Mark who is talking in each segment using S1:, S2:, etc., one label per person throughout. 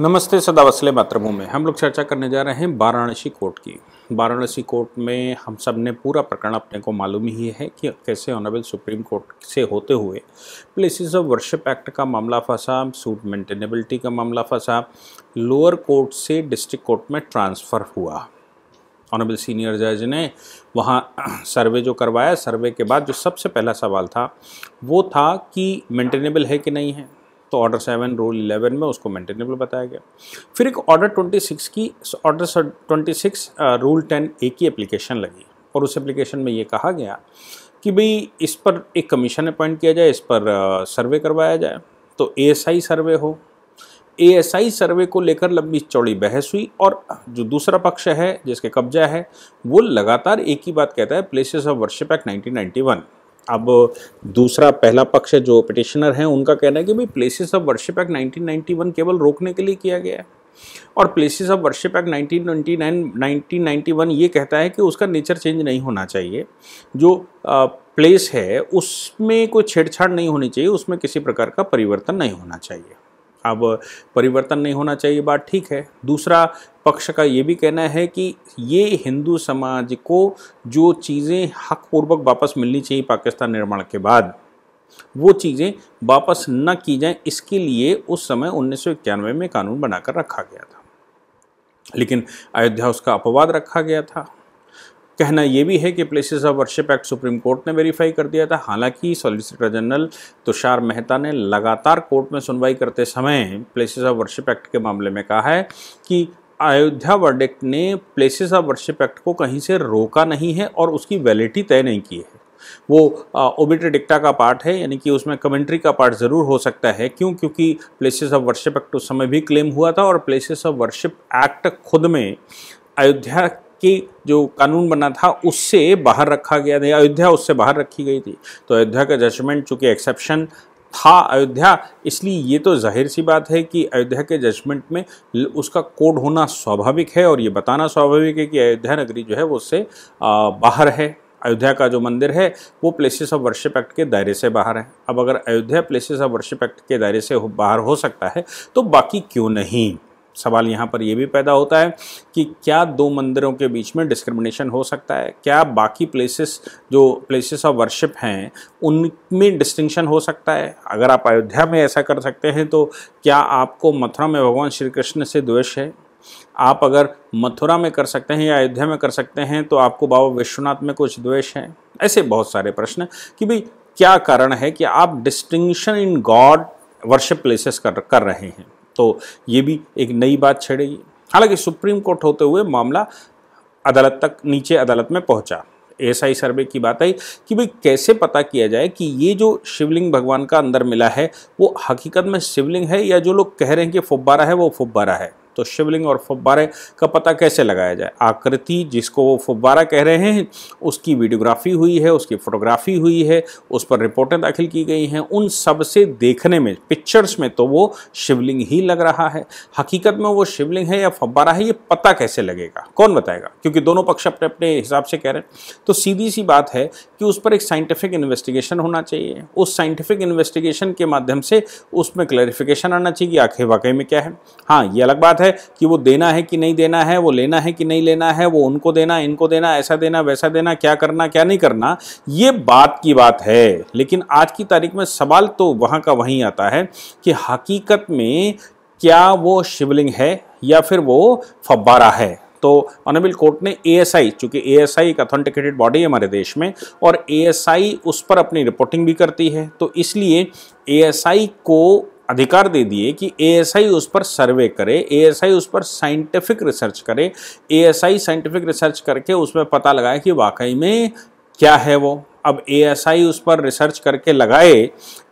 S1: नमस्ते सदा वसले मातृभूमि में हम लोग चर्चा करने जा रहे हैं वाराणसी कोर्ट की वाराणसी कोर्ट में हम सब ने पूरा प्रकरण अपने को मालूम ही है कि कैसे ऑनरेबल सुप्रीम कोर्ट से होते हुए प्लेसिस ऑफ वर्शिप एक्ट का मामला फंसा सूट मेंटेनेबिलिटी का मामला फंसा लोअर कोर्ट से डिस्ट्रिक्ट कोर्ट में ट्रांसफ़र हुआ ऑनरेबल सीनियर जज ने वहाँ सर्वे जो करवाया सर्वे के बाद जो सबसे पहला सवाल था वो था कि मेंटेनेबल है कि नहीं है तो ऑर्डर सेवन रूल इलेवन में उसको मेंटेनेबल बताया गया फिर एक ऑर्डर ट्वेंटी सिक्स की order twenty six rule ten A की एप्लीकेशन लगी और उस एप्लीकेशन में ये कहा गया कि भाई इस पर एक कमीशन अपॉइंट किया जाए इस पर सर्वे uh, करवाया जाए तो ए सर्वे हो ए सर्वे को लेकर लंबी चौड़ी बहस हुई और जो दूसरा पक्ष है जिसके कब्जा है वो लगातार एक ही बात कहता है प्लेसेस ऑफ वर्शिप एक्ट 1991 अब दूसरा पहला पक्ष जो पिटिशनर हैं उनका कहना है कि भाई प्लेसेस ऑफ वर्शिप एक्ट 1991 केवल रोकने के लिए किया गया है और प्लेसेस ऑफ वर्शिप एक्ट 1999 1991 ये कहता है कि उसका नेचर चेंज नहीं होना चाहिए जो प्लेस है उसमें कोई छेड़छाड़ नहीं होनी चाहिए उसमें किसी प्रकार का परिवर्तन नहीं होना चाहिए अब परिवर्तन नहीं होना चाहिए बात ठीक है दूसरा पक्ष का ये भी कहना है कि ये हिंदू समाज को जो चीज़ें हकपूर्वक वापस मिलनी चाहिए पाकिस्तान निर्माण के बाद वो चीज़ें वापस न की जाएं इसके लिए उस समय उन्नीस में कानून बनाकर रखा गया था लेकिन अयोध्या उसका अपवाद रखा गया था कहना यह भी है कि places of worship act supreme court ने वेरीफाई कर दिया था हालांकि सॉलिसिटर जनरल तुषार मेहता ने लगातार कोर्ट में सुनवाई करते समय प्लेसेस ऑफ वर्शिप एक्ट के मामले में कहा है कि अयोध्या वर्डिक्ट ने प्लेसेस ऑफ वर्शिप एक्ट को कहीं से रोका नहीं है और उसकी वैलिडिटी तय नहीं की है वो ओबिटे डिक्टा का पार्ट है यानी कि उसमें कमेंट्री का पार्ट ज़रूर हो सकता है क्यों क्योंकि प्लेसेस ऑफ वर्शिप एक्ट उस समय भी क्लेम हुआ था और प्लेसेस ऑफ वर्शिप एक्ट खुद में अयोध्या कि जो कानून बना था उससे बाहर रखा गया था अयोध्या उससे बाहर रखी गई थी तो अयोध्या का जजमेंट चूँकि एक्सेप्शन था अयोध्या इसलिए ये तो जाहिर सी बात है कि अयोध्या के जजमेंट में उसका कोड होना स्वाभाविक है और ये बताना स्वाभाविक है कि अयोध्या नगरी जो है वो उससे बाहर है अयोध्या का जो मंदिर है वो प्लेसेस ऑफ वर्शिप एक्ट के दायरे से बाहर है अब अगर Ayodhya places of worship act के दायरे से बाहर हो सकता है तो बाकी क्यों नहीं सवाल यहाँ पर यह भी पैदा होता है कि क्या दो मंदिरों के बीच में डिस्क्रिमिनेशन हो सकता है क्या बाकी प्लेसेस जो प्लेसेस ऑफ वर्शिप हैं उनमें डिस्टिंक्शन हो सकता है अगर आप अयोध्या में ऐसा कर सकते हैं तो क्या आपको मथुरा में भगवान श्री कृष्ण से द्वेष है आप अगर मथुरा में कर सकते हैं या अयोध्या में कर सकते हैं तो आपको बाबा विश्वनाथ में कुछ द्वेष है ऐसे बहुत सारे प्रश्न कि भाई क्या कारण है कि आप distinction in god worship places कर कर रहे हैं तो ये भी एक नई बात छेड़ेगी हालांकि सुप्रीम कोर्ट होते हुए मामला अदालत तक नीचे अदालत में पहुंचा एसआई सर्वे की बात आई कि भाई कैसे पता किया जाए कि ये जो शिवलिंग भगवान का अंदर मिला है वो हकीकत में शिवलिंग है या जो लोग कह रहे हैं कि फुब्बारा है वो फुब्बारा है तो शिवलिंग और फब्बारे का पता कैसे लगाया जाए आकृति जिसको वो फुब्बारा कह रहे हैं उसकी वीडियोग्राफी हुई है उसकी फोटोग्राफी हुई है उस पर रिपोर्टें दाखिल की गई हैं उन सब से देखने में पिक्चर्स में तो वो शिवलिंग ही लग रहा है हकीकत में वो शिवलिंग है या फब्बारा है ये पता कैसे लगेगा कौन बताएगा क्योंकि दोनों पक्ष अपने अपने हिसाब से कह रहे हैं तो सीधी सी बात है कि उस पर एक साइंटिफिक इन्वेस्टिगेशन होना चाहिए उस साइंटिफिक इन्वेस्टिगेशन के माध्यम से उसमें क्लैरिफिकेशन आना चाहिए कि आखिर वाकई में क्या है हाँ ये अलग बात है है कि वो देना है कि नहीं देना है वो लेना है कि नहीं लेना है वो उनको देना इनको देना ऐसा देना वैसा देना क्या करना क्या नहीं करना ये बात की बात है लेकिन आज की तारीख में सवाल तो वहाँ का वहीं आता है कि हकीकत में क्या वो शिवलिंग है या फिर वो फब्बारा है तो ऑनरेबल कोर्ट ने ए एस आई चूंकि ए एस आई एक अथेंटिकेटेड बॉडी है हमारे देश में और ए एस आई उस पर अपनी रिपोर्टिंग भी करती है तो इसलिए ए एस आई को अधिकार दे दिए कि एएसआई उस पर सर्वे करे एएसआई उस पर साइंटिफिक रिसर्च करे एएसआई साइंटिफिक रिसर्च करके उसमें पता लगाए कि वाकई में क्या है वो अब एएसआई उस पर रिसर्च करके लगाए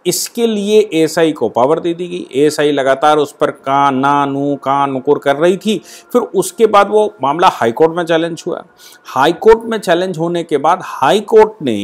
S1: इसके लिए एएसआई को पावर दे दी गई एएसआई लगातार उस पर का ना नू का नुकुर कर रही थी फिर उसके बाद वो मामला हाईकोर्ट में चैलेंज हुआ हाईकोर्ट में चैलेंज होने के बाद हाईकोर्ट ने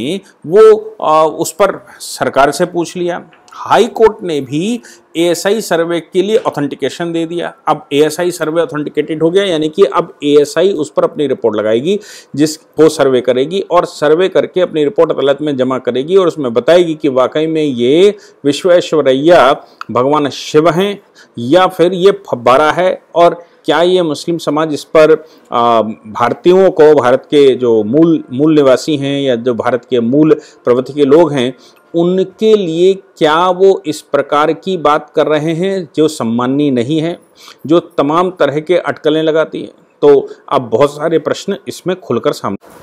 S1: वो आ, उस पर सरकार से पूछ लिया हाई कोर्ट ने भी एएसआई सर्वे के लिए ऑथेंटिकेशन दे दिया अब एएसआई सर्वे ऑथेंटिकेटेड हो गया यानी कि अब एएसआई उस पर अपनी रिपोर्ट लगाएगी जिस वो सर्वे करेगी और सर्वे करके अपनी रिपोर्ट अदालत में जमा करेगी और उसमें बताएगी कि वाकई में ये विश्वेश्वरैया भगवान शिव हैं या फिर ये फब्बारा है और क्या ये मुस्लिम समाज इस पर भारतीयों को भारत के जो मूल मूल निवासी हैं या जो भारत के मूल प्रवृत्ति के लोग हैं उनके लिए क्या वो इस प्रकार की बात कर रहे हैं जो सम्माननीय नहीं है जो तमाम तरह के अटकलें लगाती हैं तो अब बहुत सारे प्रश्न इसमें खुलकर सामने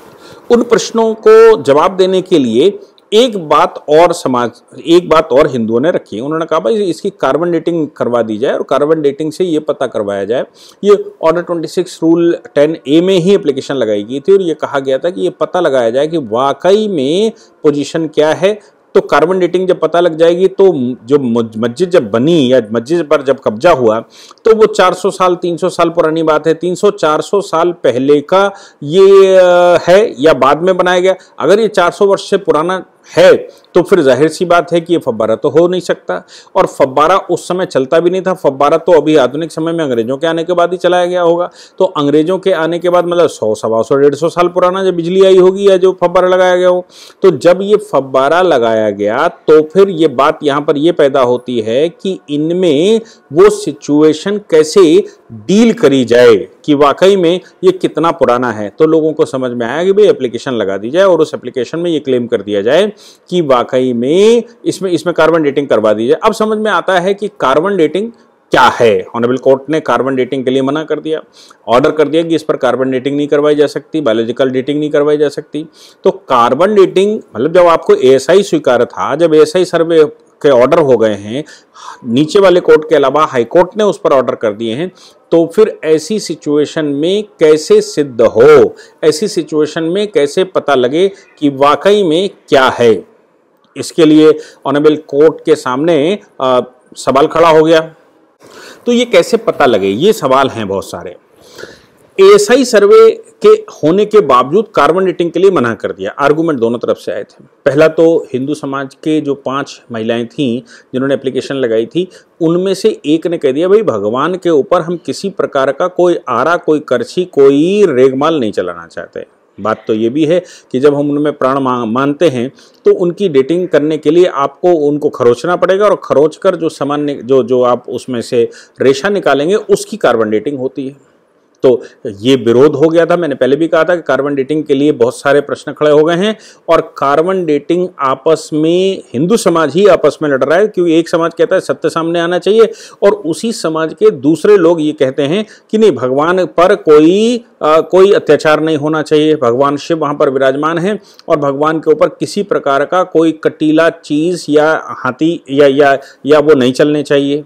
S1: उन प्रश्नों को जवाब देने के लिए एक बात और समाज एक बात और हिंदुओं ने रखी है उन्होंने कहा भाई इसकी कार्बन डेटिंग करवा दी जाए और कार्बन डेटिंग से ये पता करवाया जाए ये ऑर्डर 26 रूल 10 ए में ही एप्लीकेशन लगाई गई थी और ये कहा गया था कि ये पता लगाया जाए कि वाकई में पोजीशन क्या है तो कार्बन डेटिंग जब पता लग जाएगी तो जो मस्जिद जब बनी या मस्जिद पर जब कब्जा हुआ तो वो 400 साल 300 साल पुरानी बात है 300-400 साल पहले का ये है या बाद में बनाया गया अगर ये 400 वर्ष से पुराना है तो फिर जाहिर सी बात है कि ये फब्बारा तो हो नहीं सकता और फब्बारा उस समय चलता भी नहीं था फब्बारा तो अभी आधुनिक समय में अंग्रेजों के आने के बाद ही चलाया गया होगा तो अंग्रेजों के आने के बाद मतलब सौ सवा सौ डेढ़ सौ साल पुराना जब बिजली आई होगी या जो फब्बारा लगाया गया हो तो जब ये फब्बारा लगाया गया तो फिर ये बात यहाँ पर यह पैदा होती है कि इनमें वो सिचुएशन कैसे डील करी जाए कि वाकई में ये कितना पुराना है तो लोगों को समझ में आया कि भाई एप्लीकेशन लगा दी जाए और उस एप्लीकेशन में ये क्लेम कर दिया जाए कि वाकई में इसमें इसमें कार्बन डेटिंग करवा दी जाए अब समझ में आता है कि कार्बन डेटिंग क्या है ऑनरेबल कोर्ट ने कार्बन डेटिंग के लिए मना कर दिया ऑर्डर कर दिया कि इस पर कार्बन डेटिंग नहीं करवाई जा सकती बायोलॉजिकल डेटिंग नहीं करवाई जा सकती तो कार्बन डेटिंग मतलब जब आपको एएसआई स्वीकार था जब एएसआई सर्वे के ऑर्डर हो गए हैं नीचे वाले कोर्ट के अलावा हाई कोर्ट ने उस पर ऑर्डर कर दिए हैं तो फिर ऐसी सिचुएशन में कैसे सिद्ध हो ऐसी सिचुएशन में कैसे पता लगे कि वाकई में क्या है इसके लिए ऑनेबल कोर्ट के सामने आ, सवाल खड़ा हो गया तो ये कैसे पता लगे ये सवाल हैं बहुत सारे एएसआई सर्वे के होने के बावजूद कार्बन डेटिंग के लिए मना कर दिया आर्गूमेंट दोनों तरफ से आए थे पहला तो हिंदू समाज के जो पांच महिलाएं थीं जिन्होंने एप्लीकेशन लगाई थी उनमें से एक ने कह दिया भाई भगवान के ऊपर हम किसी प्रकार का कोई आरा कोई करछी कोई रेगमाल नहीं चलाना चाहते बात तो ये भी है कि जब हम उनमें प्राण मानते हैं तो उनकी डेटिंग करने के लिए आपको उनको खरोचना पड़ेगा और खरोच कर जो सामान्य जो जो आप उसमें से रेशा निकालेंगे उसकी कार्बन डेटिंग होती है तो ये विरोध हो गया था मैंने पहले भी कहा था कि कार्बन डेटिंग के लिए बहुत सारे प्रश्न खड़े हो गए हैं और कार्बन डेटिंग आपस में हिंदू समाज ही आपस में लड़ रहा है क्योंकि एक समाज कहता है सत्य सामने आना चाहिए और उसी समाज के दूसरे लोग ये कहते हैं कि नहीं भगवान पर कोई आ, कोई अत्याचार नहीं होना चाहिए भगवान शिव वहाँ पर विराजमान है और भगवान के ऊपर किसी प्रकार का कोई कटीला चीज़ या हाथी या या, या वो नहीं चलने चाहिए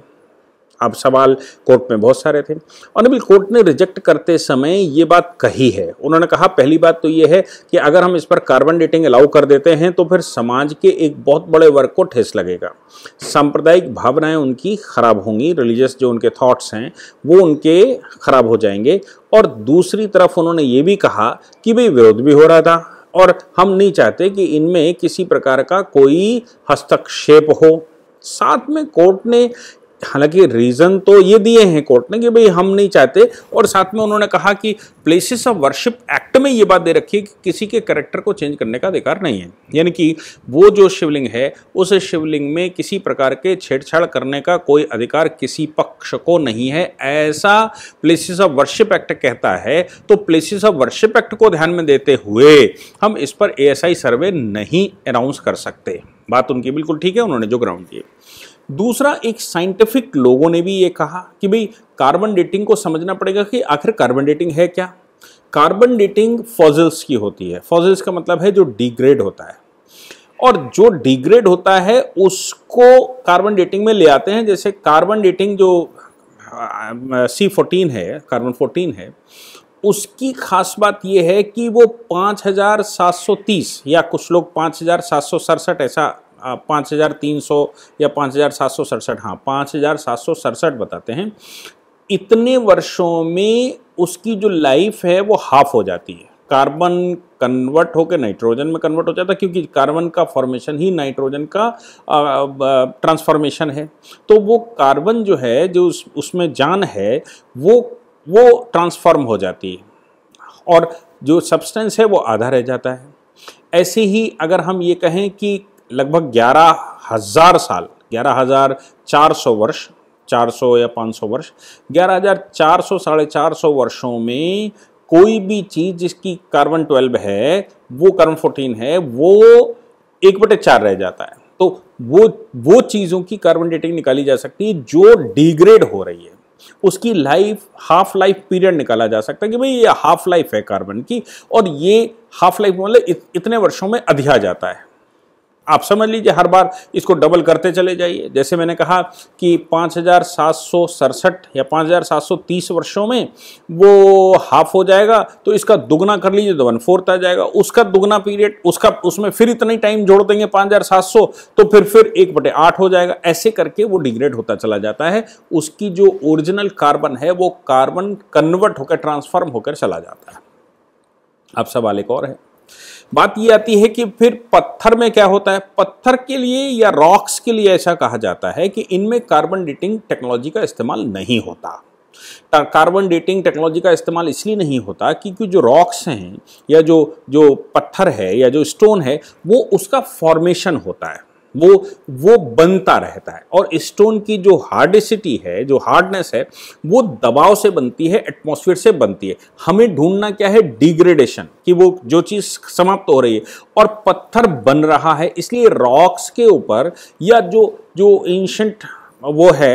S1: अब सवाल कोर्ट में बहुत सारे थे ऑनरेबल कोर्ट ने रिजेक्ट करते समय ये बात कही है उन्होंने कहा पहली बात तो ये है कि अगर हम इस पर कार्बन डेटिंग अलाउ कर देते हैं तो फिर समाज के एक बहुत बड़े वर्ग को ठेस लगेगा सांप्रदायिक भावनाएं उनकी खराब होंगी रिलीजियस जो उनके थाट्स हैं वो उनके खराब हो जाएंगे और दूसरी तरफ उन्होंने ये भी कहा कि भाई विरोध भी हो रहा था और हम नहीं चाहते कि इनमें किसी प्रकार का कोई हस्तक्षेप हो साथ में कोर्ट ने हालांकि रीज़न तो ये दिए हैं कोर्ट ने कि भाई हम नहीं चाहते और साथ में उन्होंने कहा कि प्लेसेस ऑफ वर्शिप एक्ट में ये बात दे रखी है कि किसी के करेक्टर को चेंज करने का अधिकार नहीं है यानी कि वो जो शिवलिंग है उस शिवलिंग में किसी प्रकार के छेड़छाड़ करने का कोई अधिकार किसी पक्ष को नहीं है ऐसा प्लेसेस ऑफ वर्शिप एक्ट कहता है तो प्लेसेस ऑफ वर्शिप एक्ट को ध्यान में देते हुए हम इस पर एएसआई सर्वे नहीं अनाउंस कर सकते बात उनकी बिल्कुल ठीक है उन्होंने जो ग्राउंड दिए दूसरा एक साइंटिफिक लोगों ने भी ये कहा कि भाई कार्बन डेटिंग को समझना पड़ेगा कि आखिर कार्बन डेटिंग है क्या कार्बन डेटिंग फॉजल्स की होती है फॉजल्स का मतलब है जो डिग्रेड होता है और जो डिग्रेड होता है उसको कार्बन डेटिंग में ले आते हैं जैसे कार्बन डेटिंग जो सी फोर्टीन है कार्बन फोर्टीन है उसकी खास बात यह है कि वो 5730 या कुछ लोग पाँच ऐसा पाँच हज़ार तीन सौ या पाँच हज़ार सात सौ सड़सठ हाँ पाँच हज़ार सात सौ सड़सठ बताते हैं इतने वर्षों में उसकी जो लाइफ है वो हाफ हो जाती है कार्बन कन्वर्ट होकर नाइट्रोजन में कन्वर्ट हो जाता है क्योंकि कार्बन का फॉर्मेशन ही नाइट्रोजन का ट्रांसफॉर्मेशन है तो वो कार्बन जो है जो उस उसमें जान है वो वो ट्रांसफॉर्म हो जाती है और जो सब्सटेंस है वो आधा रह जाता है ऐसे ही अगर हम ये कहें कि लगभग ग्यारह हजार साल ग्यारह हजार चार सौ वर्ष चार सौ या पाँच सौ वर्ष ग्यारह हज़ार चार सौ साढ़े चार सौ वर्षों में कोई भी चीज जिसकी कार्बन ट्वेल्व है वो कार्बन फोर्टीन है वो एक बटे चार रह जाता है तो वो वो चीज़ों की कार्बन डेटिंग निकाली जा सकती है जो डिग्रेड हो रही है उसकी लाइफ हाफ लाइफ पीरियड निकाला जा सकता है कि भाई ये हाफ लाइफ है कार्बन की और ये हाफ लाइफ मतलब इतने वर्षों में अधिया जाता है आप समझ लीजिए हर बार इसको डबल करते चले जाइए जैसे मैंने कहा कि पाँच हज़ार सात सौ सड़सठ या पाँच हज़ार सात सौ तीस वर्षों में वो हाफ हो जाएगा तो इसका दुगना कर लीजिए तो वन फोर्थ आ जाएगा उसका दुगना पीरियड उसका उसमें फिर इतना ही टाइम जोड़ देंगे पाँच हज़ार सात सौ तो फिर फिर एक बटे आठ हो जाएगा ऐसे करके वो डिग्रेड होता चला जाता है उसकी जो ओरिजिनल कार्बन है वो कार्बन कन्वर्ट होकर ट्रांसफॉर्म होकर चला जाता है अब सवाल एक और है बात ये आती है कि फिर पत्थर में क्या होता है पत्थर के लिए या रॉक्स के लिए ऐसा कहा जाता है कि इनमें कार्बन डेटिंग टेक्नोलॉजी का इस्तेमाल नहीं होता कार्बन डेटिंग टेक्नोलॉजी का इस्तेमाल इसलिए नहीं होता क्योंकि जो रॉक्स हैं या जो जो पत्थर है या जो स्टोन है वो उसका फॉर्मेशन होता है वो वो बनता रहता है और स्टोन की जो हार्डिसिटी है जो हार्डनेस है वो दबाव से बनती है एटमोसफियर से बनती है हमें ढूंढना क्या है डिग्रेडेशन कि वो जो चीज़ समाप्त हो रही है और पत्थर बन रहा है इसलिए रॉक्स के ऊपर या जो जो एंशंट वो है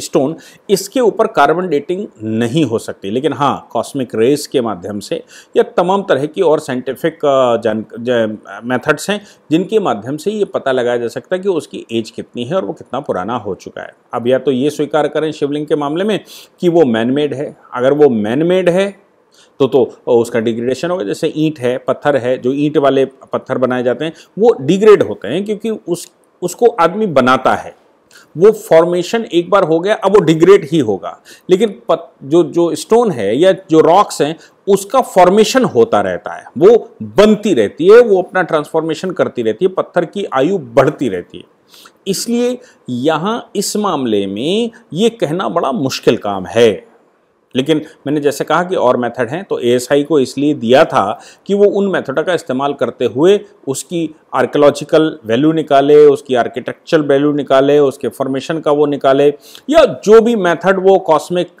S1: स्टोन इसके ऊपर कार्बन डेटिंग नहीं हो सकती लेकिन हाँ कॉस्मिक रेस के माध्यम से या तमाम तरह की और साइंटिफिक uh, जान मेथड्स हैं जिनके माध्यम से ये पता लगाया जा सकता है कि उसकी एज कितनी है और वो कितना पुराना हो चुका है अब या तो ये स्वीकार करें शिवलिंग के मामले में कि वो मैनमेड है अगर वो मैनमेड है तो तो उसका डिग्रेडेशन होगा जैसे ईंट है पत्थर है जो ईंट वाले पत्थर बनाए जाते हैं वो डिग्रेड होते हैं क्योंकि उस उसको आदमी बनाता है वो फॉर्मेशन एक बार हो गया अब वो डिग्रेड ही होगा लेकिन पत, जो जो स्टोन है या जो रॉक्स हैं उसका फॉर्मेशन होता रहता है वो बनती रहती है वो अपना ट्रांसफॉर्मेशन करती रहती है पत्थर की आयु बढ़ती रहती है इसलिए यहाँ इस मामले में ये कहना बड़ा मुश्किल काम है लेकिन मैंने जैसे कहा कि और मेथड हैं तो एएसआई को इसलिए दिया था कि वो उन मेथड का इस्तेमाल करते हुए उसकी आर्कोलॉजिकल वैल्यू निकाले उसकी आर्किटेक्चरल वैल्यू निकाले उसके फॉर्मेशन का वो निकाले या जो भी मेथड वो कॉस्मिक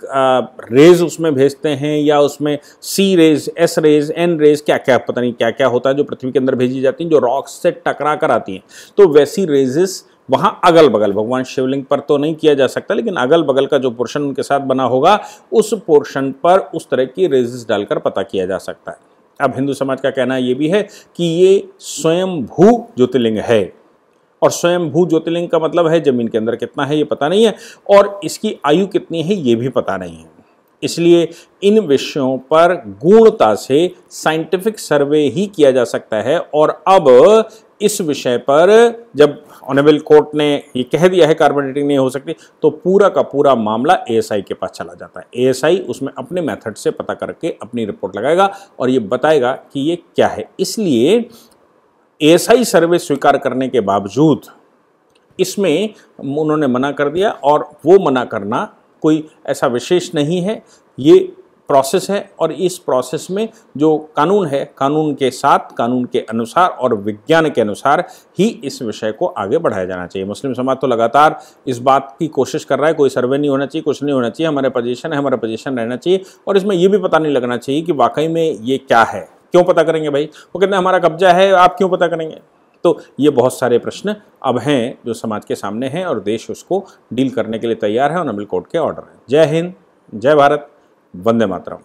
S1: रेज उसमें भेजते हैं या उसमें C rays S rays N rays क्या क्या पता नहीं क्या क्या होता है जो पृथ्वी के अंदर भेजी जाती हैं जो रॉक्स से टकरा कर आती हैं तो वैसी रेजेस वहाँ अगल बगल भगवान शिवलिंग पर तो नहीं किया जा सकता लेकिन अगल बगल का जो पोर्शन उनके साथ बना होगा उस पोर्शन पर उस तरह की रेजिस डालकर पता किया जा सकता है अब हिंदू समाज का कहना ये भी है कि ये स्वयंभू ज्योतिर्लिंग है और स्वयंभू ज्योतिर्लिंग का मतलब है जमीन के अंदर कितना है ये पता नहीं है और इसकी आयु कितनी है ये भी पता नहीं है इसलिए इन विषयों पर गुणता से साइंटिफिक सर्वे ही किया जा सकता है और अब इस विषय पर जब ऑनेबल कोर्ट ने ये कह दिया है कार्बन डेटिंग नहीं हो सकती तो पूरा का पूरा मामला एएसआई के पास चला जाता है एएसआई उसमें अपने मेथड से पता करके अपनी रिपोर्ट लगाएगा और ये बताएगा कि ये क्या है इसलिए एएसआई सर्वे स्वीकार करने के बावजूद इसमें उन्होंने मना कर दिया और वो मना करना कोई ऐसा विशेष नहीं है ये प्रोसेस है और इस प्रोसेस में जो कानून है कानून के साथ कानून के अनुसार और विज्ञान के अनुसार ही इस विषय को आगे बढ़ाया जाना चाहिए मुस्लिम समाज तो लगातार इस बात की कोशिश कर रहा है कोई सर्वे नहीं होना चाहिए कुछ नहीं होना चाहिए हमारा पोजीशन है हमारा पोजीशन रहना चाहिए और इसमें यह भी पता नहीं लगना चाहिए कि वाकई में ये क्या है क्यों पता करेंगे भाई वो कहते हैं हमारा कब्जा है आप क्यों पता करेंगे तो ये बहुत सारे प्रश्न अब हैं जो समाज के सामने हैं और देश उसको डील करने के लिए तैयार है और नमिल कोर्ट के ऑर्डर हैं जय हिंद जय भारत वंदे मातरम